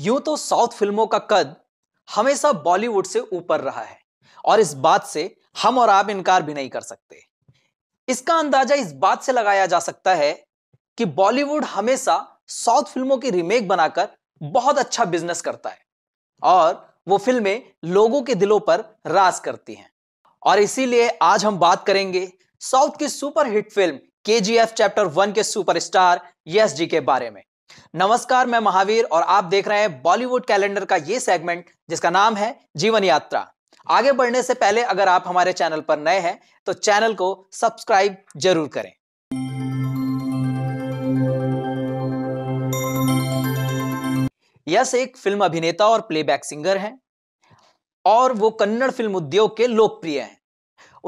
यूं तो साउथ फिल्मों का कद हमेशा बॉलीवुड से ऊपर रहा है और इस बात से हम और आप इनकार भी नहीं कर सकते इसका अंदाजा इस बात से लगाया जा सकता है कि बॉलीवुड हमेशा साउथ फिल्मों की रीमेक बनाकर बहुत अच्छा बिजनेस करता है और वो फिल्में लोगों के दिलों पर राज करती हैं और इसीलिए आज हम बात करेंगे साउथ की सुपरहिट फिल्म के चैप्टर वन के सुपरस्टार यस जी के बारे में नमस्कार मैं महावीर और आप देख रहे हैं बॉलीवुड कैलेंडर का ये सेगमेंट जिसका नाम है जीवन यात्रा आगे बढ़ने से पहले अगर आप हमारे चैनल पर नए हैं तो चैनल को सब्सक्राइब जरूर करें यश एक फिल्म अभिनेता और प्लेबैक सिंगर हैं और वो कन्नड़ फिल्म उद्योग के लोकप्रिय हैं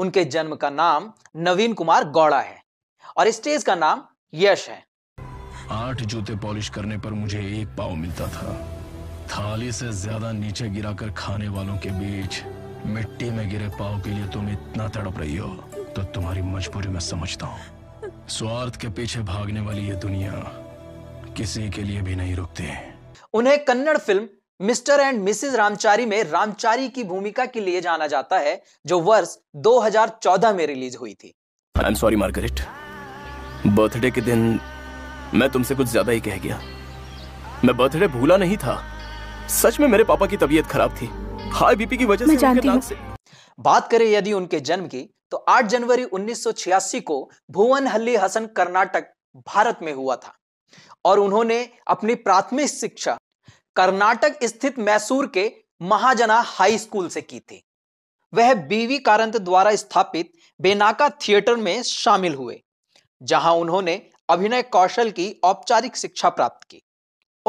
उनके जन्म का नाम नवीन कुमार गौड़ा है और स्टेज का नाम यश है आठ जूते पॉलिश करने पर मुझे एक पाव मिलता था थाली से ज्यादा नीचे गिराकर खाने वालों के बीच मिट्टी में गिरे पाव के लिए तुम इतना तड़प रही हो तो तुम्हारी मजबूरी में समझता हूँ स्वार्थ के पीछे भागने वाली ये दुनिया किसी के लिए भी नहीं रुकती उन्हें Kannada film Mr and Mrs Ramachari में रामचारी की भूमिका के लिए जाना जाता है जो वर्ष 2014 में रिलीज हुई थी I am sorry Margaret birthday के दिन मैं तुमसे कुछ ज्यादा ही कह गया मैं बर्थडे भूला नहीं था सच में मेरे पापा की तबीयत खराब थी हाई बीपी की वजह से उनके से बात करें यदि उनके जन्म की तो 8 जनवरी 1986 को भुवन हल्ली हसन कर्नाटक भारत में हुआ था और उन्होंने अपनी प्राथमिक शिक्षा कर्नाटक स्थित मैसूर के महाजना हाई स्कूल से की थी वह बीवी कारंत द्वारा स्थापित बेनाका थिएटर में शामिल हुए जहां उन्होंने अभिनय कौशल की औपचारिक शिक्षा प्राप्त की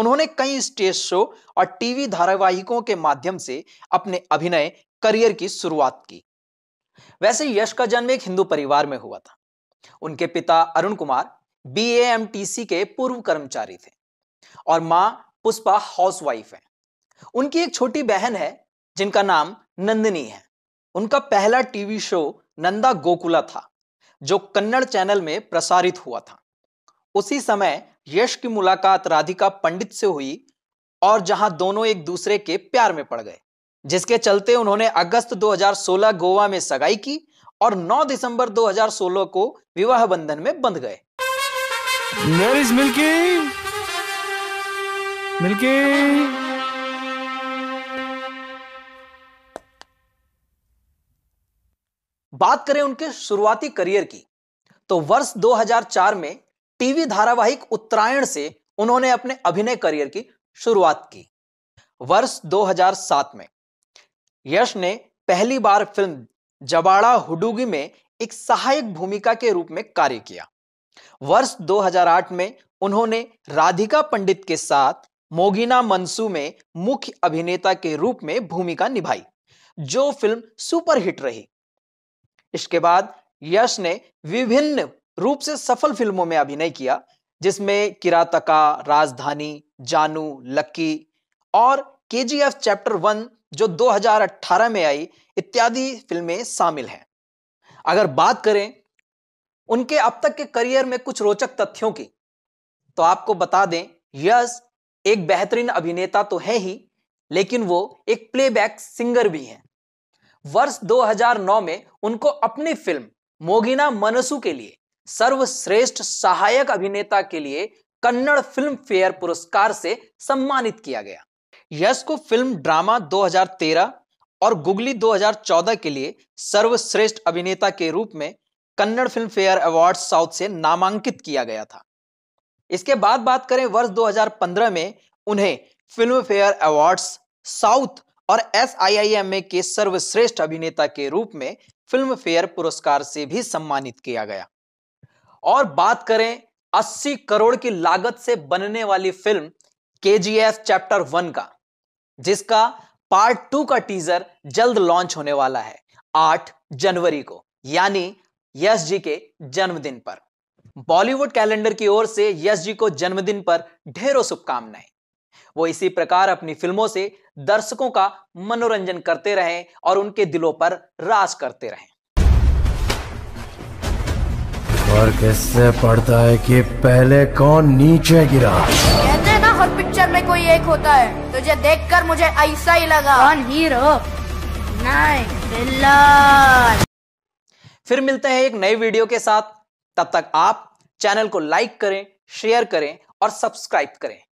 उन्होंने कई स्टेज शो और टीवी धारावाहिकों के माध्यम से अपने अभिनय करियर की शुरुआत की वैसे यश का जन्म एक हिंदू परिवार में हुआ था उनके पिता अरुण कुमार बीएएमटीसी के पूर्व कर्मचारी थे और मां पुष्पा हाउसवाइफ है उनकी एक छोटी बहन है जिनका नाम नंदिनी है उनका पहला टीवी शो नंदा गोकुला था जो कन्नड़ चैनल में प्रसारित हुआ था उसी समय यश की मुलाकात राधिका पंडित से हुई और जहां दोनों एक दूसरे के प्यार में पड़ गए जिसके चलते उन्होंने अगस्त 2016 गोवा में सगाई की और 9 दिसंबर 2016 को विवाह बंधन में बंध गए मिल्की मिल्की बात करें उनके शुरुआती करियर की तो वर्ष 2004 में टीवी धारावाहिक उत्तरायण से उन्होंने अपने अभिनय करियर की शुरुआत की वर्ष 2007 में यश ने पहली बार फिल्म जबाड़ा हुडुगी में एक सहायक भूमिका के रूप में कार्य किया वर्ष 2008 में उन्होंने राधिका पंडित के साथ मोगिना मंसू में मुख्य अभिनेता के रूप में भूमिका निभाई जो फिल्म सुपरहिट रही इसके बाद यश ने विभिन्न रूप से सफल फिल्मों में अभिनय किया जिसमें किरातका राजधानी जानू लक्की और के चैप्टर वन जो 2018 में आई इत्यादि फिल्में शामिल हैं अगर बात करें उनके अब तक के करियर में कुछ रोचक तथ्यों की तो आपको बता दें यश एक बेहतरीन अभिनेता तो है ही लेकिन वो एक प्लेबैक सिंगर भी हैं वर्ष 2009 में उनको अपनी फिल्म मोगिना मनसू के लिए सर्वश्रेष्ठ सहायक अभिनेता के लिए कन्नड़ फिल्म फेयर पुरस्कार से सम्मानित किया गया यश को फिल्म ड्रामा 2013 और गुगली 2014 के लिए सर्वश्रेष्ठ अभिनेता के रूप में Kannada Filmfare award south से नामांकित किया गया था इसके बाद बात करें वर्ष 2015 में उन्हें फिल्म फेयर अवार्ड्स साउथ और एस के सर्वश्रेष्ठ अभिनेता के रूप में फिल्म फेयर पुरस्कार से भी सम्मानित किया गया और बात करें 80 करोड़ की लागत से बनने वाली फिल्म के चैप्टर वन का जिसका पार्ट टू का टीजर जल्द लॉन्च होने वाला है 8 जनवरी को यानी यश जी के जन्मदिन पर बॉलीवुड कैलेंडर की ओर से यश जी को जन्मदिन पर ढेरों शुभकामनाएं वो इसी प्रकार अपनी फिल्मों से दर्शकों का मनोरंजन करते रहें और उनके दिलों पर राज करते रहें और किससे पड़ता है कि पहले कौन नीचे गिरा कहते ना हर पिक्चर में कोई एक होता है तुझे देखकर मुझे ऐसा ही लगा कौन हीरो नहीं फिर मिलते हैं एक नई वीडियो के साथ तब तक आप चैनल को लाइक करें शेयर करें और सब्सक्राइब करें